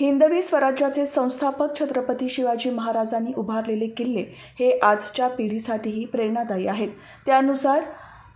हिंदवी स्वराज्याचे संस्थापक छत्रपती शिवाजी महाराजांनी उभारलेले किल्ले हे आजच्या पिढीसाठीही प्रेरणादायी आहेत त्यानुसार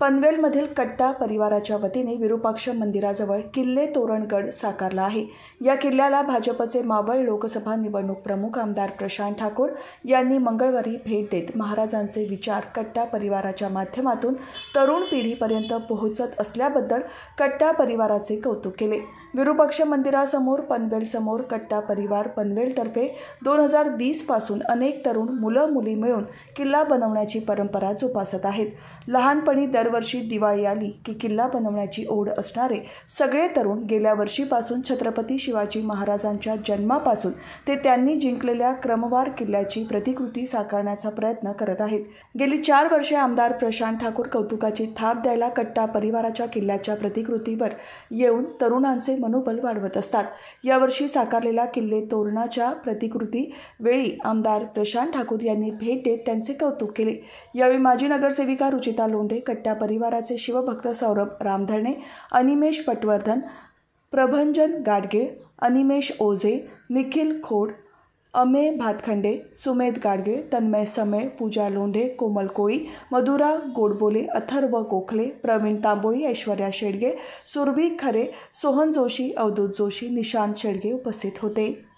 पनवेलमधील कट्टा परिवाराच्या वतीने विरुपाक्ष मंदिराजवळ किल्ले तोरणगड साकारला आहे या किल्ल्याला भाजपचे मावळ लोकसभा निवडणूक प्रमुख आमदार प्रशांत ठाकूर यांनी मंगळवारी भेट देत महाराजांचे विचार कट्टा परिवाराच्या माध्यमातून तरुण पिढीपर्यंत पोहोचत असल्याबद्दल कट्टा परिवाराचे कौतुक केले विरूपाक्ष मंदिरासमोर पनवेलसमोर कट्टा परिवार पनवेलतर्फे दोन हजार वीसपासून अनेक तरुण मुलं मुली मिळून किल्ला बनवण्याची परंपरा जोपासत आहेत लहानपणी दर दरवर्षी दिवाळी आली की किल्ला बनवण्याची ओढ असणारे सगळे तरुण गेल्या वर्षीपासून छत्रपती शिवाजी महाराजांच्या जन्मापासून ते त्यांनी जिंकलेल्या क्रमवार किल्ल्याची प्रतिकृती साकारण्याचा प्रयत्न करत आहेत गेली चार वर्षे आमदार प्रशांत ठाकूर कौतुकाची थाप द्यायला कट्टा परिवाराच्या किल्ल्याच्या प्रतिकृतीवर येऊन तरुणांचे मनोबल वाढवत असतात यावर्षी साकारलेला किल्ले तोरणाच्या प्रतिकृती वेळी आमदार प्रशांत ठाकूर यांनी भेट देत त्यांचे कौतुक केले यावेळी माजी नगरसेविका रुचिता लोंढे कट्ट्या परिवाराचे शिवभक्त सौरभ रामधरणे अनिमेश पटवर्धन प्रभंजन गाडगे अनिमेश ओझे निखिल खोड अमे भातखंडे सुमेध गाडगे तन्मय समय पूजा लोंढे कोमल कोळी मधुरा गोडबोले अथर्व गोखले प्रवीण तांबोळी ऐश्वर्या शेडगे सुरभी खरे सोहन जोशी अवधूत जोशी निशांत शेडगे उपस्थित होते